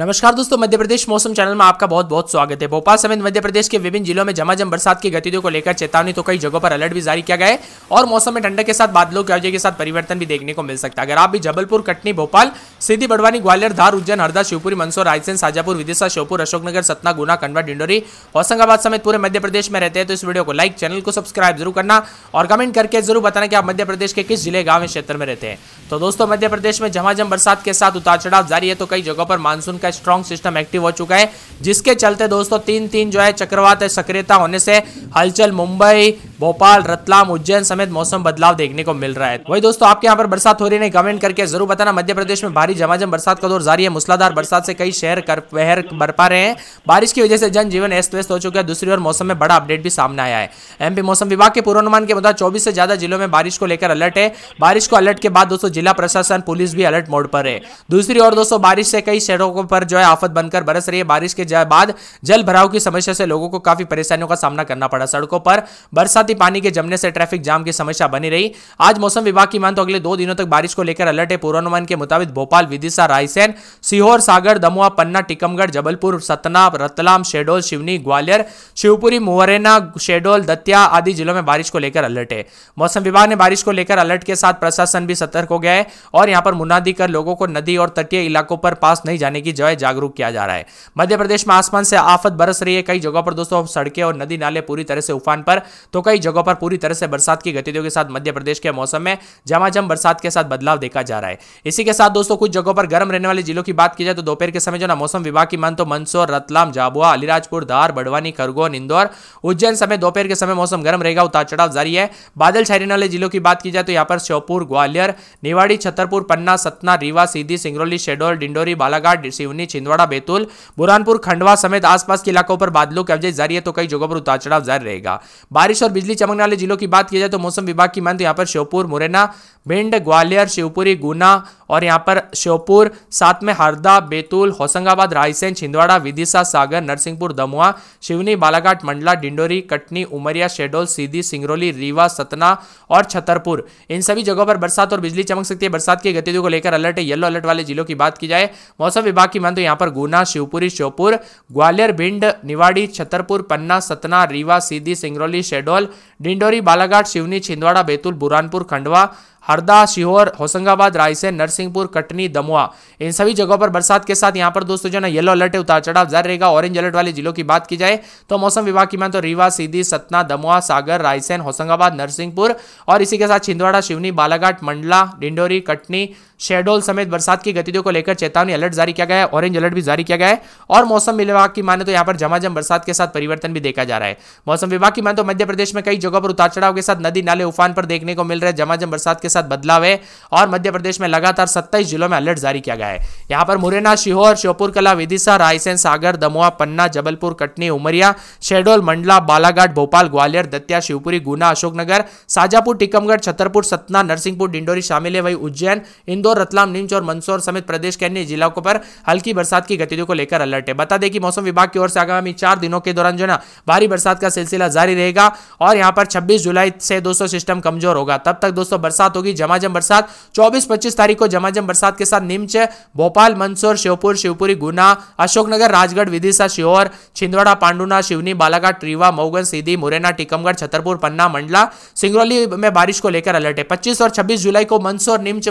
नमस्कार दोस्तों मध्य प्रदेश मौसम चैनल में आपका बहुत बहुत स्वागत है भोपाल समेत मध्य प्रदेश के विभिन्न जिलों में झमाझम बरसात की गतिविधियों को लेकर चेतावनी तो कई जगहों पर अलर्ट भी जारी किया गया है और मौसम में ठंडक के साथ बादलों के अवजे के साथ परिवर्तन भी देखने को मिल सकता है अगर आप भी जबलपुर कटनी भोपाल सीधी बड़वानी ग्वालियर धार उज्जैन हरदा शिवपुरी मंदसौर रायसेन साजापुर विदिशा श्योपुर अशोकनगर सतना गुना खंडवा डिंडोरी होशंगाबाद समेत पूरे मध्य प्रदेश में रहते हैं तो इस वीडियो को लाइक चैनल को सब्सक्राइब जरूर करना और कमेंट करके जरूर बताना कि आप मध्य प्रदेश के किस जिले गांव क्षेत्र में रहते हैं तो दोस्तों मध्य प्रदेश में झमाझम बरसात के साथ उतार चढ़ाव जारी है तो कई जगहों पर मानसून का स्ट्रॉन्ग सिस्टम एक्टिव हो चुका है जिसके चलते दोस्तों तीन तीन जो है चक्रवात सक्रियता होने से हलचल मुंबई भोपाल रतलाम उज्जैन समेत मौसम बदलाव देखने को मिल रहा है वही दोस्तों आपके यहाँ पर बरसात हो रही है कमेंट करके जरूर बताना मध्य प्रदेश में भारी जमाजम बरसात का दौर जारी है मूसलाधार बरसात से कई शहर कहर बरपा रहे हैं बारिश की वजह से जनजीवन अस्त व्यस्त हो चुका है दूसरी ओर मौसम में बड़ा अपडेट भी सामने आया है एमपी मौसम विभाग के पूर्वानुमान के मुताबिक चौबीस से ज्यादा जिलों में बारिश को लेकर अलर्ट है बारिश को अलर्ट के बाद दोस्तों जिला प्रशासन पुलिस भी अलर्ट मोड पर है दूसरी ओर दोस्तों बारिश से कई शहरों पर जो है आफत बनकर बरस रही है बारिश के बाद जल भराव की समस्या से लोगों को काफी परेशानियों का सामना करना पड़ा सड़कों पर बरसात साथ ही पानी के जमने से ट्रैफिक जाम की समस्या बनी रही आज मौसम विभाग की मान तो अगले दो दिनों तक बारिश को लेकर अलर्ट है पूर्वानुमान के मुताबिक भोपाल विदिशा रायसेन सीहोर सागर दमुआ पन्ना टीकमगढ़ जबलपुर सतना रतलाम शेडोल शिवनी ग्वालियर शिवपुरी मुहरेना शेडोल दतिया आदि जिलों में बारिश को लेकर अलर्ट है मौसम विभाग ने बारिश को लेकर अलर्ट के साथ प्रशासन भी सतर्क हो गया है और यहाँ पर मुनादी कर लोगों को नदी और तटीय इलाकों पर पास नहीं जाने की जगह जागरूक किया जा रहा है मध्य प्रदेश में आसमान से आफत बरस रही है कई जगहों पर दोस्तों सड़कें और नदी नाले पूरी तरह से उफान पर तो कई कई जगहों पर पूरी तरह से बरसात की गतिविधियों के साथ मध्य प्रदेश के मौसम में जमाझम बरसात के साथ बदलाव देखा जा रहा है इसी के साथ दोस्तों कुछ जगहों पर गर्म रहने वाले जिलों की बात की जाए तो दोपहर के समय जो ना मौसम विभाग की मान तो मंदसौर रतलाम झाबुआ अलीराजपुर धार बड़वानी खरगोन इंदौर उज्जैन समय दोपहर के समय मौसम गर्म रहेगा उतार चढ़ाव जारी है बादल छाई रहने वाले जिलों की बात की जाए तो यहाँ पर श्योपुर ग्वालियर निवाड़ी छतरपुर पन्ना सतना रीवा सीधी सिंगरौली शेडोल डिंडोरी बालाघाट सिवनी छिंदवाड़ा बैतूल बुरहानपुर खंडवा समेत आसपास के इलाकों पर बादलों की अवजय जारी है तो कई जगहों पर उतार चढ़ाव जारी रहेगा बारिश और बिजली चमकने वाले जिलों की बात की जाए तो मौसम विभाग की मान तो यहाँ पर श्योपुर मुरैना भिंड ग्वालियर शिवपुरी गुना और यहाँ पर श्योपुर साथ में हरदा बैतूल होशंगाबाद रायसेन छिंदवाड़ा विदिशा सागर नरसिंहपुर दमुआ शिवनी बालाघाट मंडला डिंडोरी कटनी उमरिया शेडोल सीधी सिंगरौली रीवा सतना और छतरपुर इन सभी जगहों पर बरसात और बिजली चमक सकती है बरसात की गतिविधियों को लेकर अलर्ट है येलो अलर्ट वाले जिलों की बात की जाए मौसम विभाग की मान तो यहाँ पर गुना शिवपुरी श्योपुर ग्वालियर भिंड निवाड़ी छतरपुर पन्ना सतना रीवा सीधी सिंगरौली शेडोल डिंडोरी बालाघाट शिवनी छिंदवाड़ा बैतूल बुरानपुर खंडवा हरदा सीहोर होशंगाबाद रायसेन नरसिंहपुर कटनी दमुआ इन सभी जगहों पर बरसात के साथ यहाँ पर दोस्तों जो ना येलो अलर्ट है उतार चढ़ाव जारी रहेगा ऑरेंज अलर्ट वाले जिलों की बात की जाए तो मौसम विभाग की मान तो रीवा सीधी सतना दमुआ सागर रायसेन होशंगाबाद नरसिंहपुर और इसी के साथ छिंदवाड़ा शिवनी बालाघाट मंडला डिंडोरी कटनी शेडोल समेत बरसात की गतिविधियों को लेकर चेतावनी अलर्ट जारी किया गया है ऑरेंज अलर्ट भी जारी किया गया है और मौसम विभाग की माने तो यहाँ पर जमाजम बरसात के साथ परिवर्तन भी देखा जा रहा है मौसम विभाग की माने तो मध्य प्रदेश में कई जगहों पर उतार चढ़ाव के साथ नदी नाले उफान पर देखने को मिल रहे जमाजम बरसात के साथ बदलाव है और मध्य प्रदेश में लगातार सत्ताईस जिलों में अलर्ट जारी किया गया है यहाँ पर मुरैना शिहोर श्योपुर कला विदिशा रायसेन सागर दमोहा पन्ना जबलपुर कटनी उमरिया शेडोल मंडला बालाघाट भोपाल ग्वालियर दतिया शिवपुरी गुना अशोकनगर साजापुर टीकमगढ़ छतरपुर सतना नरसिंहपुर डिंडोरी शामिल है वही उज्जैन इंदौर इंदौर रतलाम नीमच और मंदसौर समेत प्रदेश के अन्य जिलों पर हल्की बरसात की गतिविधियों को लेकर अलर्ट है बता दें कि मौसम विभाग की ओर से आगामी चार दिनों के दौरान जो ना भारी बरसात का सिलसिला जारी रहेगा और यहाँ पर छब्बीस जुलाई से दोस्तों सिस्टम कमजोर होगा तब तक दोस्तों बरसात होगी जमाजम बरसात चौबीस पच्चीस तारीख को जमाजम बरसात के साथ नीमच भोपाल मंदसौर श्योपुर शिवपुरी गुना अशोकनगर राजगढ़ विदिशा शिवहर छिंदवाड़ा पांडुना शिवनी बालाघाट रीवा मऊगन सीधी मुरैना टीकमगढ़ छतरपुर पन्ना मंडला सिंगरौली में बारिश को लेकर अलर्ट है 25 और 26 जुलाई को मंदसौर नीमच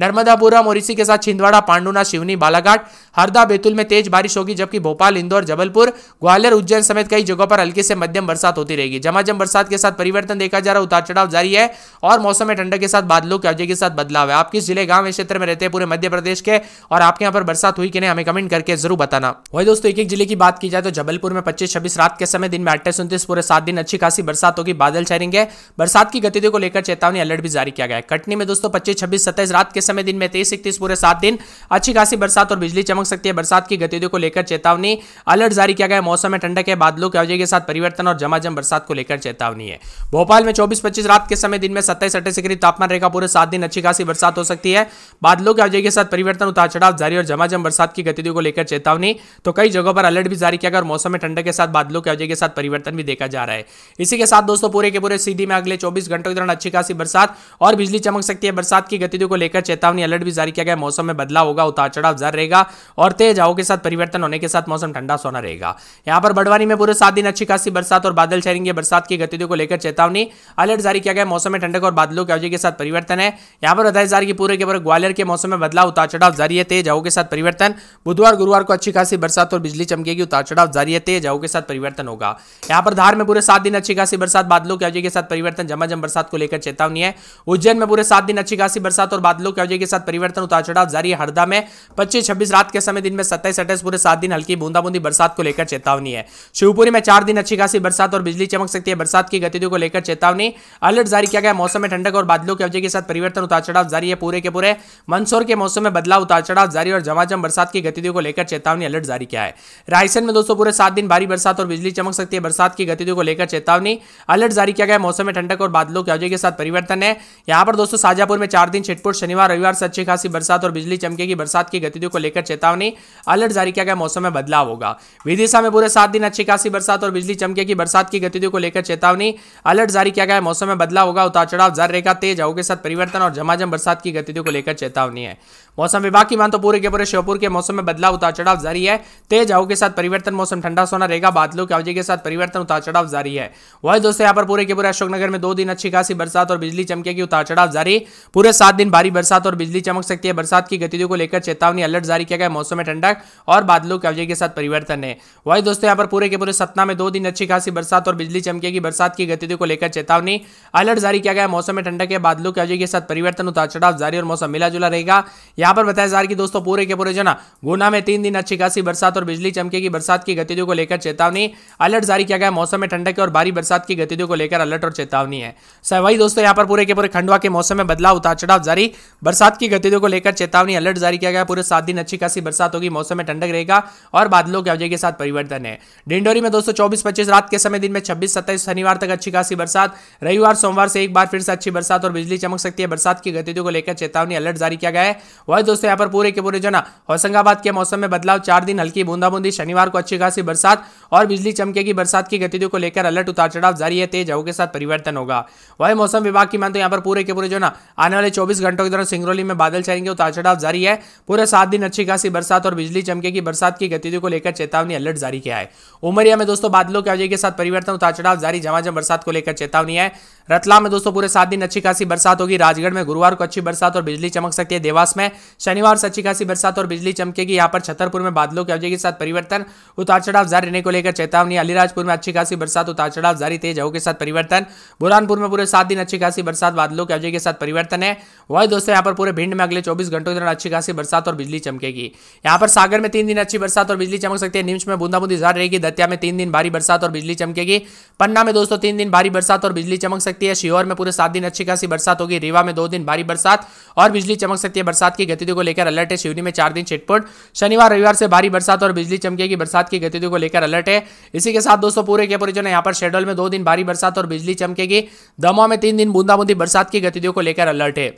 नर्मदापुरम और इसी के साथ छिंदवाड़ा पांडुना शिवनी बालाघाट हरदा बैतूल में तेज बारिश होगी जबकि भोपाल इंदौर जबलपुर ग्वालियर उज्जैन समेत कई जगहों पर हल्की से मध्यम बरसात होती रहेगी जमाजम बरसात के साथ परिवर्तन देखा जा रहा है उतार चढ़ाव जारी है और मौसम में ठंडक के साथ बादलों के अवजय के साथ बदलाव है आप किस जिले गांव क्षेत्र में रहते हैं पूरे मध्य प्रदेश के और आपके यहाँ पर बरसात हुई कि नहीं हमें कमेंट करके जरूर बताना वही दोस्तों एक एक जिले की बात की जाए तो जबलपुर में पच्चीस छब्बीस रात के समय दिन में अट्ठाईस उन्तीस पूरे सात दिन अच्छी खासी बरसात होगी बादल छाएंगे बरसात की गतिविधियों को लेकर चेतावनी अलर्ट भी जारी किया गया कटनी में दोस्तों पच्चीस छब्बीस सत्ताईस रात के समय दिन में तेईस इकतीस पूरे सात दिन अच्छी खासी बरसात और बिजली चमक सकती है बरसात की गतिविधियों को लेकर चेतावनी अलर्ट जारी किया गया मौसम में ठंडक है बादलों के अवजय के साथ परिवर्तन और जमाजम बरसात को लेकर चेतावनी है भोपाल में चौबीस पच्चीस रात के समय दिन में सत्ताईस अट्ठाईस डिग्री तापमान रहेगा पूरे सात दिन अच्छी खासी बरसात हो सकती है बादलों के अवजय के साथ परिवर्तन उतार चढ़ाव जारी और जमाजम बरसात की गतिविधियों को लेकर चेतावनी तो कई जगहों पर अलर्ट भी जारी किया गया और मौसम में ठंडक के साथ बादलों के अवजय के साथ परिवर्तन भी देखा जा रहा है इसी के साथ दोस्तों पूरे के पूरे सीधी में अगले चौबीस घंटों के दौरान अच्छी खासी बरसात और बिजली चमक सकती है बरसात की गतिविधियों को लेकर चेतावनी अलर्ट भी जारी किया गया मौसम में बदलाव होगा उतार चढ़ाव जर रहेगा और तेज हवा के साथ परिवर्तन होने के साथ मौसम ठंडा सोना रहेगा यहां पर बड़वानी में पूरे सात दिन अच्छी खासी बरसात और बादल छहरेंगे बरसात की गतिविधियों को लेकर चेतावनी अलर्ट जारी किया गया मौसम में ठंडक और बादलों के अवजय के साथ परिवर्तन है यहां पर बताया जा रही पूरे के पूरे ग्वालियर के मौसम में बदलाव उतार चढ़ाव जारी है तेज हवा के साथ परिवर्तन बुधवार गुरुवार को अच्छी खासी बरसात और बिजली चमकेगी उतार चढ़ाव जारी है तेज हवा के साथ परिवर्तन होगा यहां पर धार में पूरे सात दिन अच्छी खासी बरसात बादलों के अवजय के साथ परिवर्तन झमाझम बरसात को लेकर चेतावनी है उज्जैन में पूरे सात दिन अच्छी खासी बरसात और बादलों के कब्जे के साथ परिवर्तन उतार चढ़ाव जारी हरदा में पच्चीस छब्बीस रात के समय दिन में सत्ताईस अट्ठाईस पूरे सात दिन हल्की बूंदाबूंदी बरसात को लेकर चेतावनी है शिवपुरी में चार दिन अच्छी खासी बरसात और बिजली चमक सकती है बरसात की गतिविधियों को लेकर चेतावनी अलर्ट जारी किया गया मौसम में ठंडक और बादलों के कब्जे के साथ परिवर्तन उतार चढ़ाव जारी है पूरे के पूरे मंदसौर के मौसम में बदलाव उतार चढ़ाव जारी और जमाजम बरसात की गतिविधियों को लेकर चेतावनी अलर्ट जारी किया है रायसेन में दोस्तों पूरे सात दिन भारी बरसात और बिजली चमक सकती है बरसात की गतिविधियों को लेकर चेतावनी अलर्ट जारी किया गया मौसम में ठंडक और बादलों के कब्जे के साथ परिवर्तन है यहाँ पर दोस्तों शाजापुर में चार दिन छिटपुट शनिवार रविवार से अच्छी खासी बरसात और बिजली चमके की बरसात की गतिविधियों को लेकर चेतावनी अलर्ट जारी किया गया मौसम में बदलाव होगा विदिशा में पूरे सात दिन अच्छी खासी बरसात और बिजली चमके की बरसात की गतिविधियों को लेकर चेतावनी अलर्ट जारी किया गया मौसम में बदलाव होगा उतार चढ़ाव जर रेखा तेज हवा के साथ परिवर्तन और झमाझम बरसात की गतिविधियों को लेकर चेतावनी है मौसम विभाग की मान तो पूरे के पूरे श्योपुर के मौसम में बदलाव उतार चढ़ाव जारी है तेज हवा के साथ परिवर्तन मौसम ठंडा सोना रहेगा बादलों की अवधि के साथ परिवर्तन उतार चढ़ाव जारी है वही दोस्तों यहाँ पर पूरे के पूरे अशोकनगर में दो दिन अच्छी खासी बरसात और बिजली चमके की उतार चढ़ाव जारी पूरे सात दिन भारी बरसात साथ और बिजली चमक सकती है बरसात की गतिविधियों को लेकर चेतावनी अलर्ट जारी किया गया मौसम में ठंडक और बादलों के अवजय के साथ परिवर्तन है वही दोस्तों यहाँ पर पूरे के पूरे सतना में दो दिन अच्छी खासी बरसात और बिजली चमकेगी बरसात की गतिविधियों को लेकर चेतावनी अलर्ट जारी किया गया मौसम में ठंडक है बादलों के अवजय के साथ परिवर्तन उतार चढ़ाव जारी और मौसम मिला जुला रहेगा यहाँ पर बताया जा रहा है कि दोस्तों पूरे के पूरे जो ना गुना में तीन दिन अच्छी खासी बरसात और बिजली चमकेगी बरसात की गतिविधियों को लेकर चेतावनी अलर्ट जारी किया गया मौसम में ठंडक और भारी बरसात की गतिविधियों को लेकर अलर्ट और चेतावनी है सर वही दोस्तों यहाँ पर पूरे के पूरे खंडवा के मौसम में बदलाव उतार चढ़ाव जारी बरसात की गतिविधियों को लेकर चेतावनी अलर्ट जारी किया गया पूरे सात दिन अच्छी खासी बरसात होगी मौसम में ठंडक रहेगा और बादलों की अवजय के साथ परिवर्तन है डिंडोरी में दोस्तों चौबीस पच्चीस रात के समय दिन में छब्बीस सत्ताईस शनिवार तक अच्छी खासी बरसात रविवार सोमवार से एक बार फिर से अच्छी बरसात और बिजली चमक सकती है बरसात की गतिविधियों को लेकर चेतावनी अलर्ट जारी किया गया है वही दोस्तों यहाँ पर पूरे के पूरे जना होशंगाबाद के मौसम में बदलाव चार दिन हल्की बूंदाबूंदी शनिवार को अच्छी खासी बरसात और बिजली चमकेगी बरसात की गतिविधियों को लेकर अलर्ट उतार चढ़ाव जारी है तेज हवा के साथ परिवर्तन होगा वही मौसम विभाग की मान तो यहाँ पर पूरे के पूरे जो ना आने वाले चौबीस घंटों के दौरान सिंगरौली में बादल छाएंगे उतार तो चढ़ाव जारी है पूरे सात दिन अच्छी खासी बरसात और बिजली चमके की बरसात की गतिविधियों को लेकर चेतावनी अलर्ट जारी किया है उमरिया में दोस्तों बादलों के अवजय के साथ परिवर्तन उतार चढ़ाव जारी झमाझम बरसात को लेकर चेतावनी है रतलाम में दोस्तों पूरे सात दिन अच्छी खासी बरसात होगी राजगढ़ में गुरुवार को अच्छी बरसात और बिजली चमक सकती है देवास में शनिवार से अच्छी खासी बरसात और बिजली चमकेगी यहाँ पर छतरपुर में बादलों की अवजय के साथ परिवर्तन उतार चढ़ाव जारी रहने को लेकर चेतावनी अलीराजपुर में अच्छी खासी बरसात उतार चढ़ाव जारी तेज हवा के साथ परिवर्तन बुरहानपुर में पूरे सात दिन अच्छी खासी बरसात बादलों के अवजय के साथ परिवर्तन है वही दोस्तों यहाँ पर पूरे भिंड में अगले चौबीस घंटों के दौरान अच्छी खासी बरसात और बिजली चमकेगी यहाँ पर सागर में तीन दिन अच्छी बरसात और बिजली चमक सकती है निम्स में बूंदाबूंदी जारी रहेगी दतिया में तीन दिन भारी बरसात और बिजली चमकेगी पन्ना में दोस्तों तीन दिन भारी बरसात और बिजली चमक सकती सकती है शिहोर में पूरे सात दिन अच्छी खासी बरसात होगी रीवा में दो दिन भारी बरसात और बिजली चमक सकती है बरसात की गतिविधि को लेकर अलर्ट है शिवनी में चार दिन छिटपुट शनिवार रविवार से भारी बरसात और बिजली चमकेगी बरसात की गतिविधि को लेकर अलर्ट है इसी के साथ दोस्तों पूरे के पूरे जो है यहाँ पर शेड्यूल में दो दिन भारी बरसात और बिजली चमकेगी दमोह में तीन दिन बूंदाबूंदी बरसात की गतिविधियों को लेकर अलर्ट है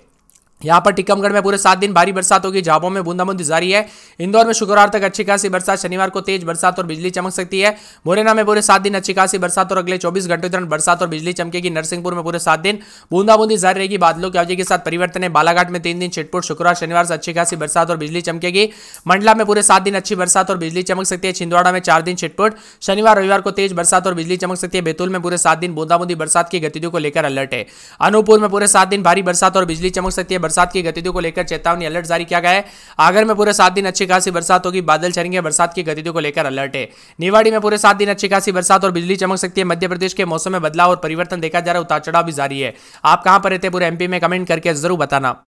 यहाँ पर टिकमगढ़ में पूरे सात दिन भारी बरसात होगी झाबों में बूंदाबूंदी जारी है इंदौर में शुक्रवार तक अच्छी खासी बरसात शनिवार को तेज बरसात और बिजली चमक सकती है मुरैना में पूरे सात दिन अच्छी खासी बरसात और अगले चौबीस घंटों दौरान बरसात और बिजली चमकेगी नरसिंहपुर में पूरे सात दिन बूंदाबूंदी जारी रहेगी बादलों की अवधि के साथ परिवर्तन है बालाघाट में तीन दिन छिटपुट शुक्रवार शनिवार से अच्छी खासी बरसात और बिजली चमकेगी मंडला में पूरे सात दिन अच्छी बरसात और बिजली चमक सकती है छिंदवाड़ा में चार दिन छिटपुट शनिवार रविवार को तेज बरसात और बिजली चमक सकती है बैतूल में पूरे सात दिन बूंदाबूंदी बरसात की गतिविधियों को लेकर अलर्ट है अनूपपुर में पूरे सात दिन भारी बरसात और बिजली चमक सकती है बरसात की गतिविधियों को लेकर चेतावनी अलर्ट जारी किया गया है आगर में पूरे सात दिन अच्छी खासी बरसात होगी बादल छरेंगे बरसात की गतिविधियों को लेकर अलर्ट है निवाड़ी में पूरे सात दिन अच्छी खासी बरसात और बिजली चमक सकती है मध्य प्रदेश के मौसम में बदलाव और परिवर्तन देखा जा रहा है उतार चढ़ाव भी जारी है आप कहां पर रहते पूरे एमपी में कमेंट करके जरूर बताना